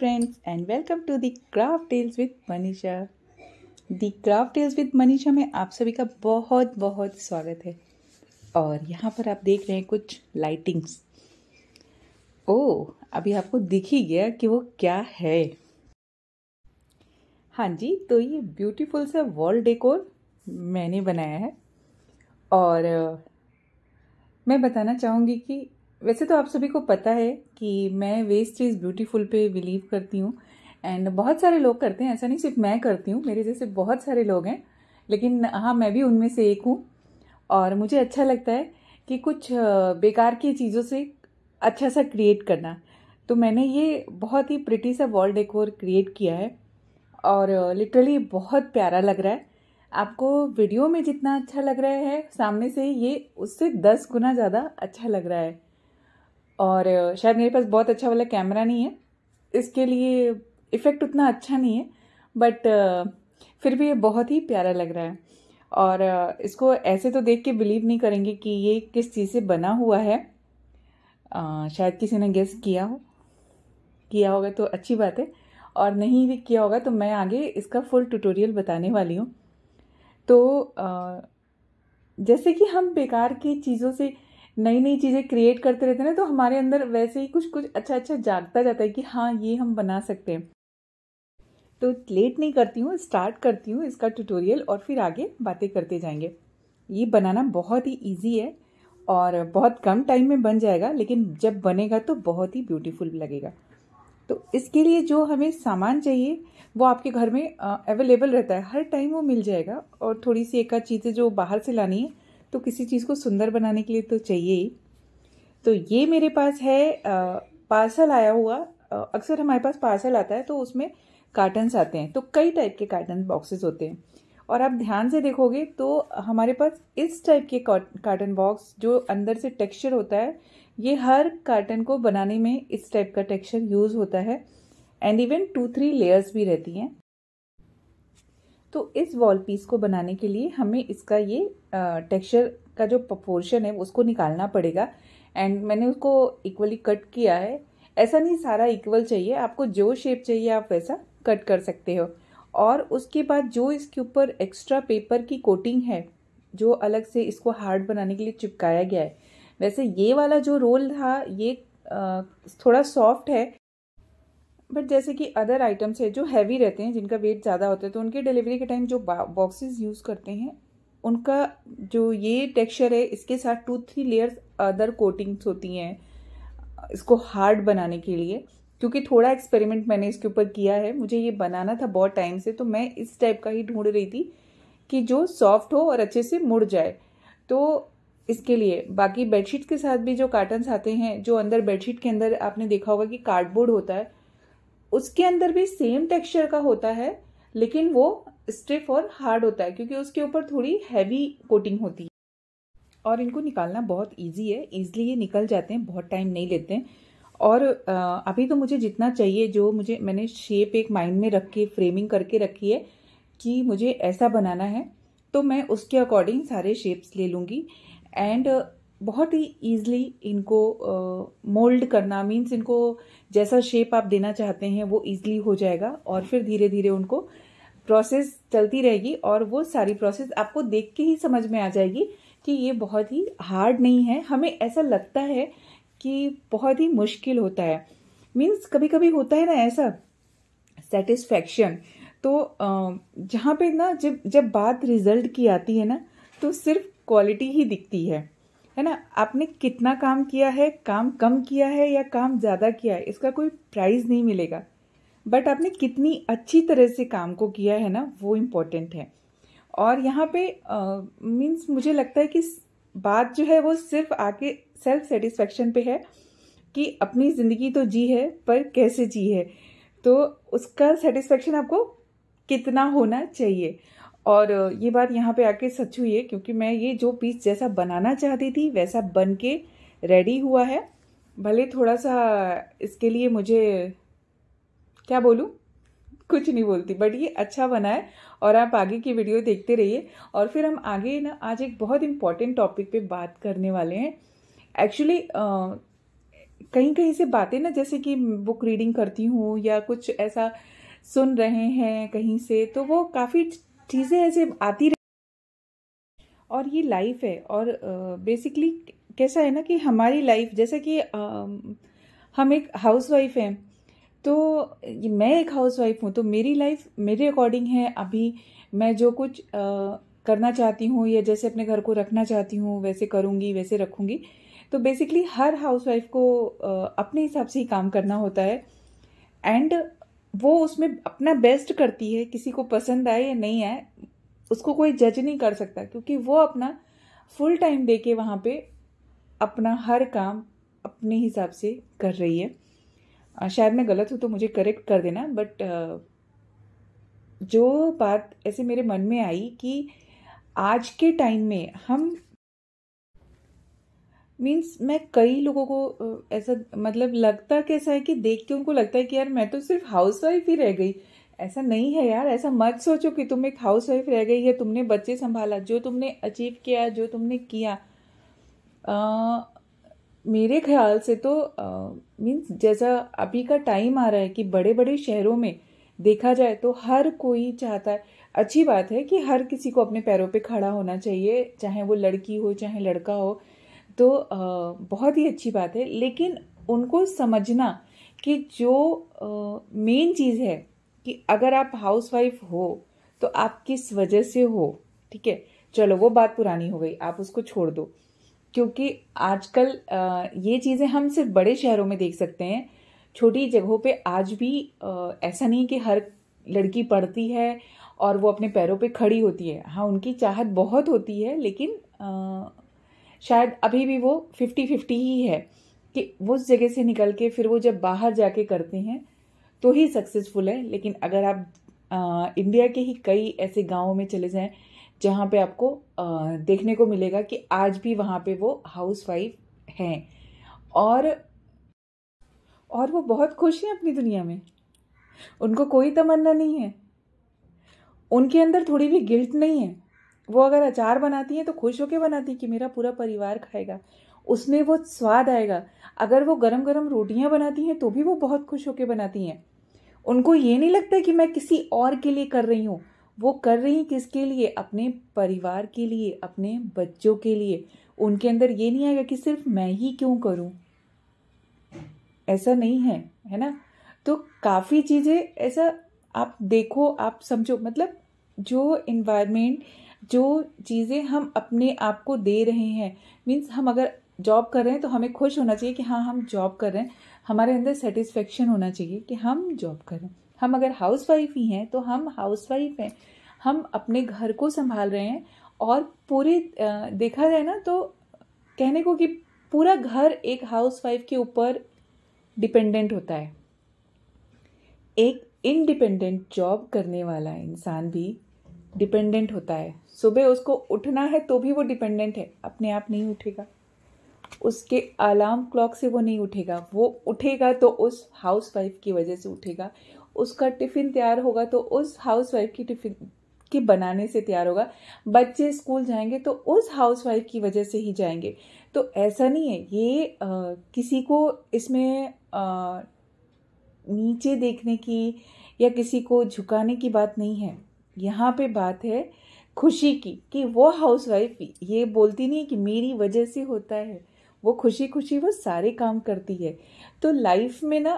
Friends and welcome to the craft tales with Manisha the craft tales with Manisha में आप सभी का बहुत बहुत स्वागत है और यहाँ पर आप देख रहे हैं कुछ लाइटिंग्स ओ अभी आपको दिख ही गया कि वो क्या है हाँ जी तो ये ब्यूटीफुल सा वॉल डेकोर मैंने बनाया है और मैं बताना चाहूँगी कि वैसे तो आप सभी को पता है कि मैं वेस्ट इज़ ब्यूटीफुल पे बिलीव करती हूँ एंड बहुत सारे लोग करते हैं ऐसा नहीं सिर्फ मैं करती हूँ मेरे जैसे बहुत सारे लोग हैं लेकिन हाँ मैं भी उनमें से एक हूँ और मुझे अच्छा लगता है कि कुछ बेकार की चीज़ों से अच्छा सा क्रिएट करना तो मैंने ये बहुत ही प्रिटी सा वॉल डेकोर क्रिएट किया है और लिटरली बहुत प्यारा लग रहा है आपको वीडियो में जितना अच्छा लग रहा है सामने से ये उससे दस गुना ज़्यादा अच्छा लग रहा है और शायद मेरे पास बहुत अच्छा वाला कैमरा नहीं है इसके लिए इफ़ेक्ट उतना अच्छा नहीं है बट फिर भी ये बहुत ही प्यारा लग रहा है और इसको ऐसे तो देख के बिलीव नहीं करेंगे कि ये किस चीज़ से बना हुआ है आ, शायद किसी ने गेस किया हो किया होगा तो अच्छी बात है और नहीं भी किया होगा तो मैं आगे इसका फुल ट्यूटोरियल बताने वाली हूँ तो आ, जैसे कि हम बेकार की चीज़ों से नई नई चीज़ें क्रिएट करते रहते हैं ना तो हमारे अंदर वैसे ही कुछ कुछ अच्छा अच्छा जागता जाता है कि हाँ ये हम बना सकते हैं तो लेट नहीं करती हूँ स्टार्ट करती हूँ इसका ट्यूटोरियल और फिर आगे बातें करते जाएंगे ये बनाना बहुत ही ईजी है और बहुत कम टाइम में बन जाएगा लेकिन जब बनेगा तो बहुत ही ब्यूटीफुल लगेगा तो इसके लिए जो हमें सामान चाहिए वो आपके घर में अवेलेबल रहता है हर टाइम वो मिल जाएगा और थोड़ी सी एक आध चीज़ें जो बाहर से लानी है तो किसी चीज़ को सुंदर बनाने के लिए तो चाहिए ही तो ये मेरे पास है पार्सल आया हुआ अक्सर हमारे पास पार्सल आता है तो उसमें कार्टन्स आते हैं तो कई टाइप के कार्टन बॉक्सेस होते हैं और आप ध्यान से देखोगे तो हमारे पास इस टाइप के कार्टन बॉक्स जो अंदर से टेक्सचर होता है ये हर कार्टन को बनाने में इस टाइप का टेक्सचर यूज़ होता है and even two three layers भी रहती हैं तो इस वॉल पीस को बनाने के लिए हमें इसका ये टेक्सचर का जो पोर्शन है उसको निकालना पड़ेगा एंड मैंने उसको इक्वली कट किया है ऐसा नहीं सारा इक्वल चाहिए आपको जो शेप चाहिए आप वैसा कट कर सकते हो और उसके बाद जो इसके ऊपर एक्स्ट्रा पेपर की कोटिंग है जो अलग से इसको हार्ड बनाने के लिए चिपकाया गया है वैसे ये वाला जो रोल था ये थोड़ा सॉफ्ट है बट जैसे कि अदर आइटम्स है जो हैवी रहते हैं जिनका वेट ज़्यादा होता है तो उनके डिलीवरी के टाइम जो बॉक्सेस यूज़ करते हैं उनका जो ये टेक्सचर है इसके साथ two three layers other coatings होती हैं इसको हार्ड बनाने के लिए क्योंकि थोड़ा एक्सपेरिमेंट मैंने इसके ऊपर किया है मुझे ये बनाना था बहुत टाइम से तो मैं इस टाइप का ही ढूंढ रही थी कि जो सॉफ्ट हो और अच्छे से मुड़ जाए तो इसके लिए बाकी बेडशीट के साथ भी जो कार्टन्स आते हैं जो अंदर बेडशीट के अंदर आपने देखा होगा कि कार्डबोर्ड होता है उसके अंदर भी सेम टेक्सचर का होता है लेकिन वो स्टिफ और हार्ड होता है क्योंकि उसके ऊपर थोड़ी हैवी कोटिंग होती है और इनको निकालना बहुत इजी है ईजिली ये निकल जाते हैं बहुत टाइम नहीं लेते हैं और अभी तो मुझे जितना चाहिए जो मुझे मैंने शेप एक माइंड में रख के फ्रेमिंग करके रखी है कि मुझे ऐसा बनाना है तो मैं उसके अकॉर्डिंग सारे शेप्स ले लूँगी एंड बहुत ही ईजली इनको मोल्ड uh, करना मीन्स इनको जैसा शेप आप देना चाहते हैं वो ईजली हो जाएगा और फिर धीरे धीरे उनको प्रोसेस चलती रहेगी और वो सारी प्रोसेस आपको देख के ही समझ में आ जाएगी कि ये बहुत ही हार्ड नहीं है हमें ऐसा लगता है कि बहुत ही मुश्किल होता है मीन्स कभी कभी होता है ना ऐसा सेटिस्फैक्शन तो जहाँ पे ना जब जब बात रिजल्ट की आती है ना तो सिर्फ क्वालिटी ही दिखती है है ना आपने कितना काम किया है काम कम किया है या काम ज़्यादा किया है इसका कोई प्राइज़ नहीं मिलेगा बट आपने कितनी अच्छी तरह से काम को किया है ना वो इम्पोर्टेंट है और यहाँ पे मीन्स uh, मुझे लगता है कि बात जो है वो सिर्फ आके सेल्फ सेटिस्फेक्शन पे है कि अपनी ज़िंदगी तो जी है पर कैसे जी है तो उसका सेटिस्फेक्शन आपको कितना होना चाहिए और ये बात यहाँ पे आके सच हुई है क्योंकि मैं ये जो पीस जैसा बनाना चाहती थी वैसा बन के रेडी हुआ है भले थोड़ा सा इसके लिए मुझे क्या बोलूँ कुछ नहीं बोलती बट ये अच्छा बना है और आप आगे की वीडियो देखते रहिए और फिर हम आगे ना आज एक बहुत इम्पॉर्टेंट टॉपिक पे बात करने वाले हैं एक्चुअली कहीं कहीं से बातें ना जैसे कि बुक रीडिंग करती हूँ या कुछ ऐसा सुन रहे हैं कहीं से तो वो काफ़ी चीज़ें ऐसे आती रह और ये लाइफ है और बेसिकली कैसा है ना कि हमारी लाइफ जैसे कि हम एक हाउस वाइफ हैं तो मैं एक हाउस वाइफ हूँ तो मेरी लाइफ मेरे अकॉर्डिंग है अभी मैं जो कुछ करना चाहती हूँ या जैसे अपने घर को रखना चाहती हूँ वैसे करूँगी वैसे रखूँगी तो बेसिकली हर हाउसवाइफ को अपने हिसाब से ही काम करना होता है एंड वो उसमें अपना बेस्ट करती है किसी को पसंद आए या नहीं आए उसको कोई जज नहीं कर सकता क्योंकि वो अपना फुल टाइम दे के वहाँ पर अपना हर काम अपने हिसाब से कर रही है शायद मैं गलत हूँ तो मुझे करेक्ट कर देना बट जो बात ऐसे मेरे मन में आई कि आज के टाइम में हम मीन्स मैं कई लोगों को ऐसा मतलब लगता कैसा है कि देख के उनको लगता है कि यार मैं तो सिर्फ हाउस वाइफ ही रह गई ऐसा नहीं है यार ऐसा मत सोचो कि तुम एक हाउस वाइफ रह गई है तुमने बच्चे संभाला जो तुमने अचीव किया जो तुमने किया आ, मेरे ख्याल से तो मीन्स जैसा अभी का टाइम आ रहा है कि बड़े बड़े शहरों में देखा जाए तो हर कोई चाहता है अच्छी बात है कि हर किसी को अपने पैरों पे खड़ा होना चाहिए चाहे वो लड़की हो चाहे लड़का हो तो बहुत ही अच्छी बात है लेकिन उनको समझना कि जो मेन चीज़ है कि अगर आप हाउसवाइफ हो तो आप किस वजह से हो ठीक है चलो वो बात पुरानी हो गई आप उसको छोड़ दो क्योंकि आजकल ये चीज़ें हम सिर्फ बड़े शहरों में देख सकते हैं छोटी जगहों पे आज भी ऐसा नहीं कि हर लड़की पढ़ती है और वो अपने पैरों पे खड़ी होती है हाँ उनकी चाहत बहुत होती है लेकिन शायद अभी भी वो फिफ्टी फिफ्टी ही है कि उस जगह से निकल के फिर वो जब बाहर जाके करते हैं तो ही सक्सेसफुल है लेकिन अगर आप आ, इंडिया के ही कई ऐसे गांवों में चले जाएं जहाँ पे आपको आ, देखने को मिलेगा कि आज भी वहाँ पे वो हाउस वाइफ हैं और और वो बहुत खुश हैं अपनी दुनिया में उनको कोई तमन्ना नहीं है उनके अंदर थोड़ी भी गिल्ट नहीं है वो अगर अचार बनाती हैं तो खुश होकर बनाती कि मेरा पूरा परिवार खाएगा उसमें वो स्वाद आएगा अगर वो गरम गरम रोटियां बनाती हैं तो भी वो बहुत खुश होकर बनाती हैं उनको ये नहीं लगता कि मैं किसी और के लिए कर रही हूँ वो कर रही किसके लिए अपने परिवार के लिए अपने बच्चों के लिए उनके अंदर ये नहीं आएगा कि सिर्फ मैं ही क्यों करूं ऐसा नहीं है है ना तो काफ़ी चीज़ें ऐसा आप देखो आप समझो मतलब जो इन्वायरमेंट जो चीज़ें हम अपने आप को दे रहे हैं मीन्स हम अगर जॉब कर रहे हैं तो हमें खुश होना चाहिए कि हाँ हम जॉब कर रहे हैं हमारे अंदर सेटिस्फेक्शन होना चाहिए कि हम जॉब कर रहे हैं हम अगर हाउस वाइफ ही हैं तो हम हाउस वाइफ हैं हम अपने घर को संभाल रहे हैं और पूरे देखा जाए ना तो कहने को कि पूरा घर एक हाउस वाइफ के ऊपर डिपेंडेंट होता है एक इंडिपेंडेंट जॉब करने वाला इंसान भी डिपेंडेंट होता है सुबह उसको उठना है तो भी वो डिपेंडेंट है अपने आप नहीं उठेगा उसके अलार्म क्लॉक से वो नहीं उठेगा वो उठेगा तो उस हाउस वाइफ की वजह से उठेगा उसका टिफ़िन तैयार होगा तो उस हाउस वाइफ की टिफ़िन के बनाने से तैयार होगा बच्चे स्कूल जाएंगे तो उस हाउस वाइफ की वजह से ही जाएंगे तो ऐसा नहीं है ये आ, किसी को इसमें आ, नीचे देखने की या किसी को झुकाने की बात नहीं है यहाँ पे बात है खुशी की कि वो हाउस वाइफ ये बोलती नहीं कि मेरी वजह से होता है वो खुशी खुशी वो सारे काम करती है तो लाइफ में ना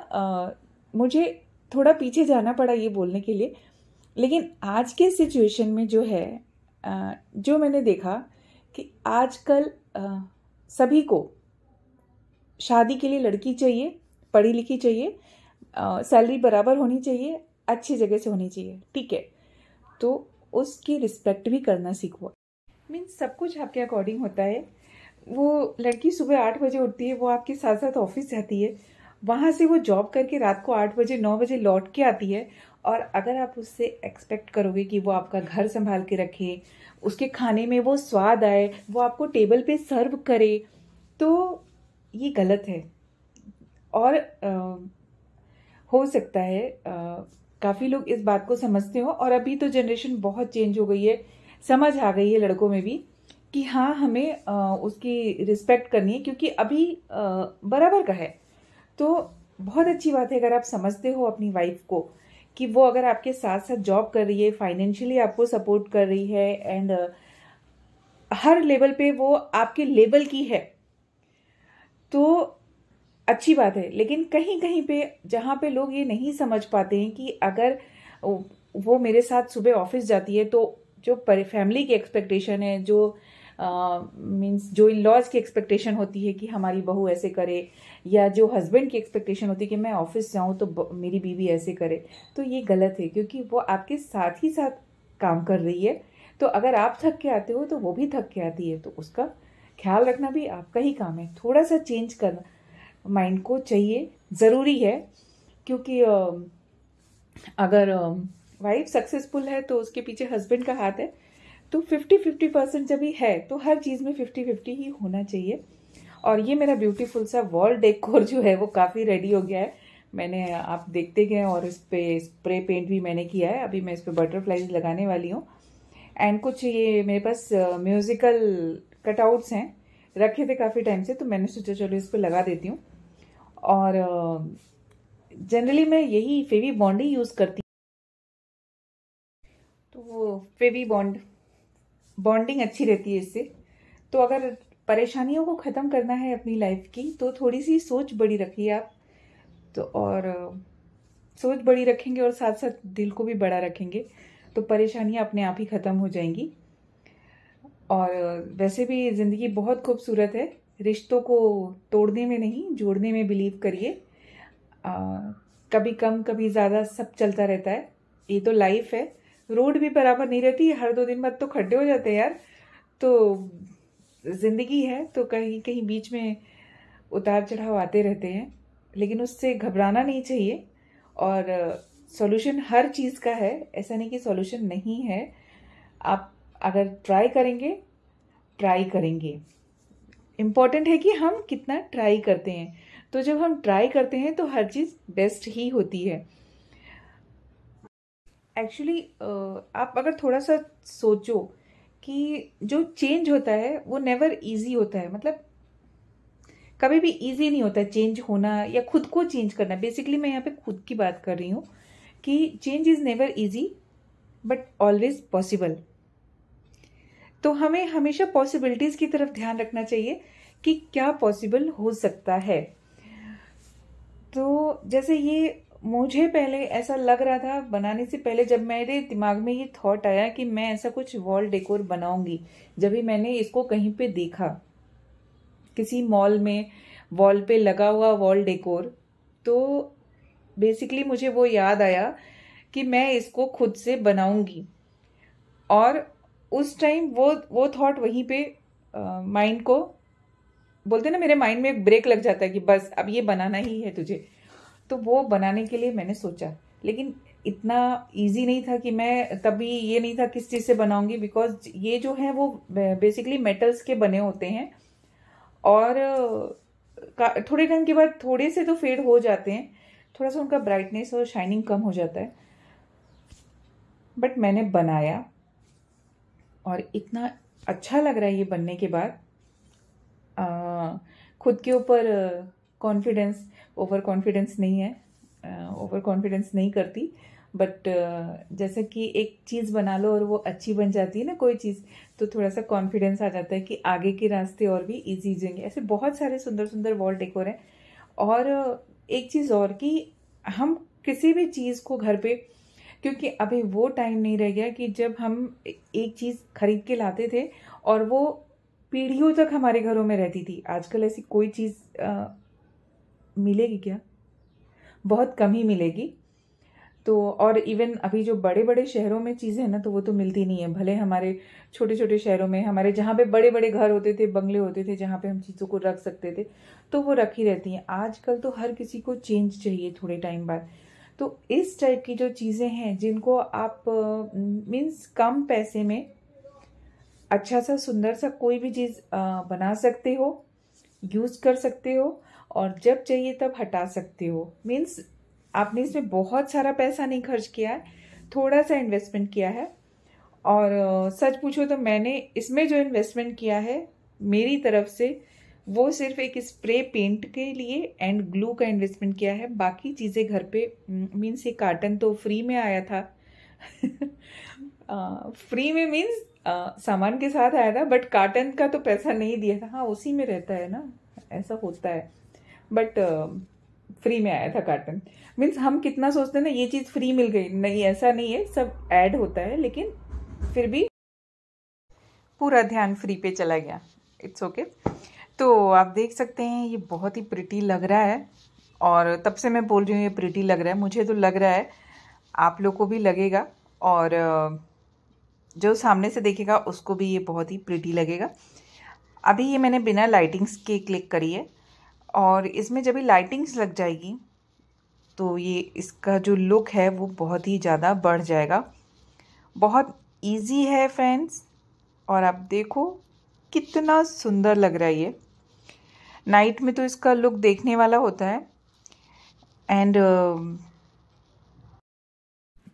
मुझे थोड़ा पीछे जाना पड़ा ये बोलने के लिए लेकिन आज के सिचुएशन में जो है आ, जो मैंने देखा कि आजकल सभी को शादी के लिए लड़की चाहिए पढ़ी लिखी चाहिए सैलरी बराबर होनी चाहिए अच्छी जगह से होनी चाहिए ठीक है तो उसकी रिस्पेक्ट भी करना सीखो मीन्स सब कुछ आपके अकॉर्डिंग होता है वो लड़की सुबह आठ बजे उठती है वो आपके साथ साथ ऑफिस जाती है वहाँ से वो जॉब करके रात को आठ बजे नौ बजे लौट के आती है और अगर आप उससे एक्सपेक्ट करोगे कि वो आपका घर संभाल के रखे उसके खाने में वो स्वाद आए वो आपको टेबल पे सर्व करे तो ये गलत है और आ, हो सकता है आ, काफ़ी लोग इस बात को समझते हो और अभी तो जनरेशन बहुत चेंज हो गई है समझ आ गई है लड़कों में भी कि हाँ हमें आ, उसकी रिस्पेक्ट करनी है क्योंकि अभी आ, बराबर का है तो बहुत अच्छी बात है अगर आप समझते हो अपनी वाइफ को कि वो अगर आपके साथ साथ जॉब कर रही है फाइनेंशियली आपको सपोर्ट कर रही है एंड हर लेवल पे वो आपके लेवल की है तो अच्छी बात है लेकिन कहीं कहीं पे जहाँ पे लोग ये नहीं समझ पाते हैं कि अगर वो मेरे साथ सुबह ऑफिस जाती है तो जो फैमिली की एक्सपेक्टेशन है जो मीन्स uh, जो इन लॉज की एक्सपेक्टेशन होती है कि हमारी बहू ऐसे करे या जो हस्बैंड की एक्सपेक्टेशन होती है कि मैं ऑफिस जाऊँ तो मेरी बीवी ऐसे करे तो ये गलत है क्योंकि वो आपके साथ ही साथ काम कर रही है तो अगर आप थक के आते हो तो वो भी थक के आती है तो उसका ख्याल रखना भी आपका ही काम है थोड़ा सा चेंज करना माइंड को चाहिए ज़रूरी है क्योंकि अगर वाइफ सक्सेसफुल है तो उसके पीछे हस्बैंड का हाथ है तो फिफ्टी फिफ्टी परसेंट जब भी है तो हर चीज़ में फिफ्टी फिफ्टी ही होना चाहिए और ये मेरा ब्यूटीफुल सा वॉल डेकोर जो है वो काफ़ी रेडी हो गया है मैंने आप देखते गए और इस पर स्प्रे पेंट भी मैंने किया है अभी मैं इस पर बटरफ्लाई लगाने वाली हूँ एंड कुछ ये मेरे पास म्यूज़िकल कटआउट्स हैं रखे थे काफ़ी टाइम से तो मैंने सोचा चलो इस पर लगा देती हूँ और जनरली मैं यही फेवी बॉन्ड ही यूज़ करती तो फेवी बॉन्ड बॉन्डिंग अच्छी रहती है इससे तो अगर परेशानियों को ख़त्म करना है अपनी लाइफ की तो थोड़ी सी सोच बड़ी रखिए आप तो और सोच बड़ी रखेंगे और साथ साथ दिल को भी बड़ा रखेंगे तो परेशानियाँ अपने आप ही ख़त्म हो जाएंगी और वैसे भी ज़िंदगी बहुत खूबसूरत है रिश्तों को तोड़ने में नहीं जोड़ने में बिलीव करिए कभी कम कभी ज़्यादा सब चलता रहता है ये तो लाइफ है रोड भी बराबर नहीं रहती हर दो दिन बाद तो खड्डे हो जाते हैं यार तो ज़िंदगी है तो कहीं कहीं बीच में उतार चढ़ाव आते रहते हैं लेकिन उससे घबराना नहीं चाहिए और सॉल्यूशन हर चीज़ का है ऐसा नहीं कि सॉल्यूशन नहीं है आप अगर ट्राई करेंगे ट्राई करेंगे इम्पॉर्टेंट है कि हम कितना ट्राई करते हैं तो जब हम ट्राई करते हैं तो हर चीज़ बेस्ट ही होती है एक्चुअली uh, आप अगर थोड़ा सा सोचो कि जो चेंज होता है वो नेवर ईजी होता है मतलब कभी भी ईजी नहीं होता चेंज होना या खुद को चेंज करना बेसिकली मैं यहाँ पे खुद की बात कर रही हूँ कि change is never easy but always possible तो हमें हमेशा पॉसिबिलिटीज़ की तरफ ध्यान रखना चाहिए कि क्या पॉसिबल हो सकता है तो जैसे ये मुझे पहले ऐसा लग रहा था बनाने से पहले जब मेरे दिमाग में ये थॉट आया कि मैं ऐसा कुछ वॉल डेकोर बनाऊंगी जब ही मैंने इसको कहीं पे देखा किसी मॉल में वॉल पे लगा हुआ वॉल डेकोर तो बेसिकली मुझे वो याद आया कि मैं इसको खुद से बनाऊंगी और उस टाइम वो वो थॉट वहीं पे माइंड uh, को बोलते ना मेरे माइंड में एक ब्रेक लग जाता है कि बस अब ये बनाना ही है तुझे तो वो बनाने के लिए मैंने सोचा लेकिन इतना इजी नहीं था कि मैं तभी ये नहीं था किस चीज़ से बनाऊंगी बिकॉज ये जो है वो बेसिकली मेटल्स के बने होते हैं और थोड़े टाइम के बाद थोड़े से तो फेड हो जाते हैं थोड़ा सा उनका ब्राइटनेस और शाइनिंग कम हो जाता है बट मैंने बनाया और इतना अच्छा लग रहा है ये बनने के बाद खुद के ऊपर कॉन्फिडेंस ओवर कॉन्फिडेंस नहीं है ओवर कॉन्फिडेंस नहीं करती बट जैसे कि एक चीज़ बना लो और वो अच्छी बन जाती है ना कोई चीज़ तो थोड़ा सा कॉन्फिडेंस आ जाता है कि आगे के रास्ते और भी इजी जाएंगे ऐसे बहुत सारे सुंदर सुंदर वॉल डेकोर हैं और एक चीज़ और कि हम किसी भी चीज़ को घर पे क्योंकि अभी वो टाइम नहीं रह गया कि जब हम एक चीज़ खरीद के लाते थे और वो पीढ़ियों तक हमारे घरों में रहती थी आजकल ऐसी कोई चीज़ मिलेगी क्या बहुत कम ही मिलेगी तो और इवन अभी जो बड़े बड़े शहरों में चीज़ें हैं ना तो वो तो मिलती नहीं है भले हमारे छोटे छोटे शहरों में हमारे जहाँ पे बड़े बड़े घर होते थे बंगले होते थे जहाँ पे हम चीज़ों को रख सकते थे तो वो रखी रहती हैं आजकल तो हर किसी को चेंज चाहिए थोड़े टाइम बाद तो इस टाइप की जो चीज़ें हैं जिनको आप मीन्स कम पैसे में अच्छा सा सुंदर सा कोई भी चीज़ बना सकते हो यूज़ कर सकते हो और जब चाहिए तब हटा सकते हो मीन्स आपने इसमें बहुत सारा पैसा नहीं खर्च किया है थोड़ा सा इन्वेस्टमेंट किया है और सच पूछो तो मैंने इसमें जो इन्वेस्टमेंट किया है मेरी तरफ से वो सिर्फ एक स्प्रे पेंट के लिए एंड ग्लू का इन्वेस्टमेंट किया है बाकी चीज़ें घर पे मीन्स हम्म, ये कार्टन तो फ्री में आया था फ्री में मीन्स सामान के साथ आया था बट कार्टन का तो पैसा नहीं दिया था हाँ उसी में रहता है ना ऐसा होता है बट फ्री में आया था कार्टन मीन्स हम कितना सोचते हैं ना ये चीज़ फ्री मिल गई नहीं ऐसा नहीं है सब ऐड होता है लेकिन फिर भी पूरा ध्यान फ्री पे चला गया इट्स ओके okay. तो आप देख सकते हैं ये बहुत ही प्रिटी लग रहा है और तब से मैं बोल रही हूँ ये प्रिटी लग रहा है मुझे तो लग रहा है आप लोग को भी लगेगा और जो सामने से देखेगा उसको भी ये बहुत ही प्रिटी लगेगा अभी ये मैंने बिना लाइटिंग्स के क्लिक करी है और इसमें जब ये लाइटिंग्स लग जाएगी तो ये इसका जो लुक है वो बहुत ही ज़्यादा बढ़ जाएगा बहुत ईजी है फ्रेंड्स और आप देखो कितना सुंदर लग रहा है ये नाइट में तो इसका लुक देखने वाला होता है एंड uh,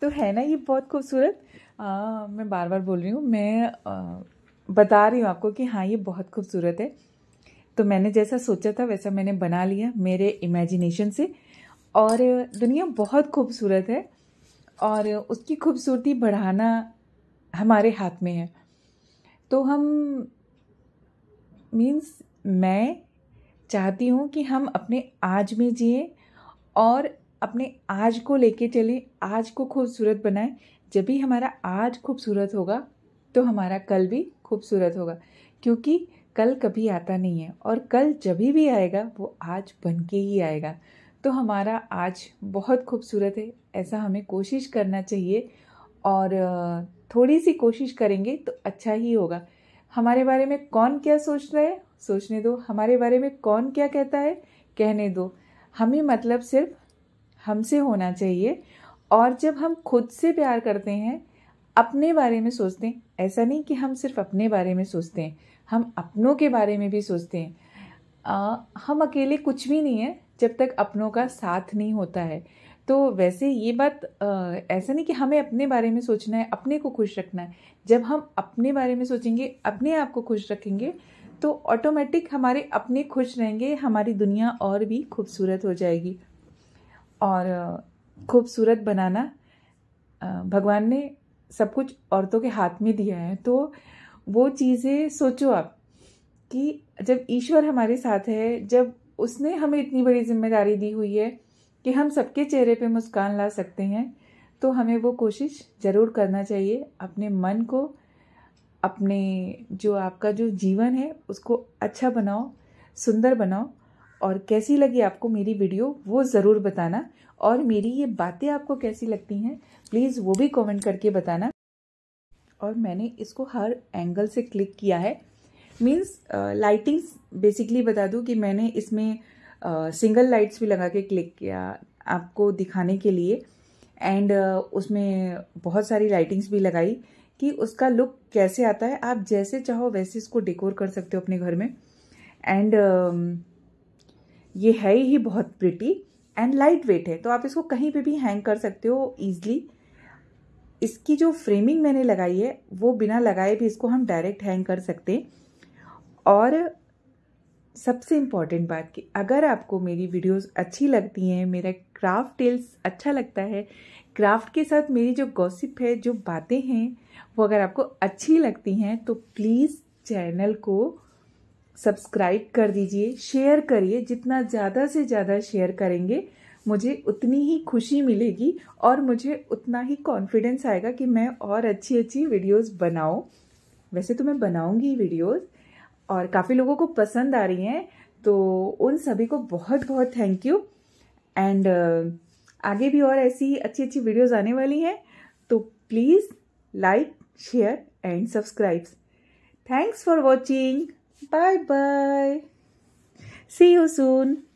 तो है ना ये बहुत खूबसूरत मैं बार बार बोल रही हूँ मैं आ, बता रही हूँ आपको कि हाँ ये बहुत खूबसूरत है तो मैंने जैसा सोचा था वैसा मैंने बना लिया मेरे इमेजिनेशन से और दुनिया बहुत खूबसूरत है और उसकी खूबसूरती बढ़ाना हमारे हाथ में है तो हम मीन्स मैं चाहती हूँ कि हम अपने आज में जिए और अपने आज को लेके चलें आज को खूबसूरत बनाएं जब भी हमारा आज खूबसूरत होगा तो हमारा कल भी खूबसूरत होगा क्योंकि कल कभी आता नहीं है और कल जब भी आएगा वो आज बन के ही आएगा तो हमारा आज बहुत खूबसूरत है ऐसा हमें कोशिश करना चाहिए और थोड़ी सी कोशिश करेंगे तो अच्छा ही होगा हमारे बारे में कौन क्या सोच रहा है सोचने दो हमारे बारे में कौन क्या कहता है कहने दो हमें मतलब सिर्फ हमसे होना चाहिए और जब हम खुद से प्यार करते हैं अपने बारे में सोचते हैं ऐसा नहीं कि हम सिर्फ अपने बारे में सोचते हैं हम अपनों के बारे में भी सोचते हैं आ, हम अकेले कुछ भी नहीं है जब तक अपनों का साथ नहीं होता है तो वैसे ये बात ऐसा नहीं कि हमें अपने बारे में सोचना है अपने को खुश रखना है जब हम अपने बारे में सोचेंगे अपने आप को खुश रखेंगे तो ऑटोमेटिक हमारे अपने खुश रहेंगे हमारी दुनिया और भी खूबसूरत हो जाएगी और खूबसूरत बनाना भगवान ने सब कुछ औरतों के हाथ में दिया है तो वो चीज़ें सोचो आप कि जब ईश्वर हमारे साथ है जब उसने हमें इतनी बड़ी जिम्मेदारी दी हुई है कि हम सबके चेहरे पे मुस्कान ला सकते हैं तो हमें वो कोशिश ज़रूर करना चाहिए अपने मन को अपने जो आपका जो जीवन है उसको अच्छा बनाओ सुंदर बनाओ और कैसी लगी आपको मेरी वीडियो वो ज़रूर बताना और मेरी ये बातें आपको कैसी लगती हैं प्लीज़ वो भी कमेंट करके बताना और मैंने इसको हर एंगल से क्लिक किया है मीन्स लाइटिंग्स बेसिकली बता दूँ कि मैंने इसमें सिंगल uh, लाइट्स भी लगा के क्लिक किया आपको दिखाने के लिए एंड uh, उसमें बहुत सारी लाइटिंग्स भी लगाई कि उसका लुक कैसे आता है आप जैसे चाहो वैसे इसको डेकोर कर सकते हो अपने घर में एंड uh, um, ये है ही बहुत प्रिटी एंड लाइट वेट है तो आप इसको कहीं पे भी हैंग कर सकते हो ईजली इसकी जो फ्रेमिंग मैंने लगाई है वो बिना लगाए भी इसको हम डायरेक्ट हैंग कर सकते हैं और सबसे इम्पॉर्टेंट बात कि अगर आपको मेरी वीडियोस अच्छी लगती हैं मेरा क्राफ्ट टेल्स अच्छा लगता है क्राफ्ट के साथ मेरी जो गॉसिप है जो बातें हैं वो अगर आपको अच्छी लगती हैं तो प्लीज़ चैनल को सब्सक्राइब कर दीजिए शेयर करिए जितना ज़्यादा से ज़्यादा शेयर करेंगे मुझे उतनी ही खुशी मिलेगी और मुझे उतना ही कॉन्फिडेंस आएगा कि मैं और अच्छी अच्छी वीडियोस बनाऊं वैसे तो मैं बनाऊंगी वीडियोस और काफ़ी लोगों को पसंद आ रही हैं तो उन सभी को बहुत बहुत थैंक यू एंड आगे भी और ऐसी अच्छी अच्छी वीडियोज़ आने वाली हैं तो please like share and subscribe thanks for watching bye bye see you soon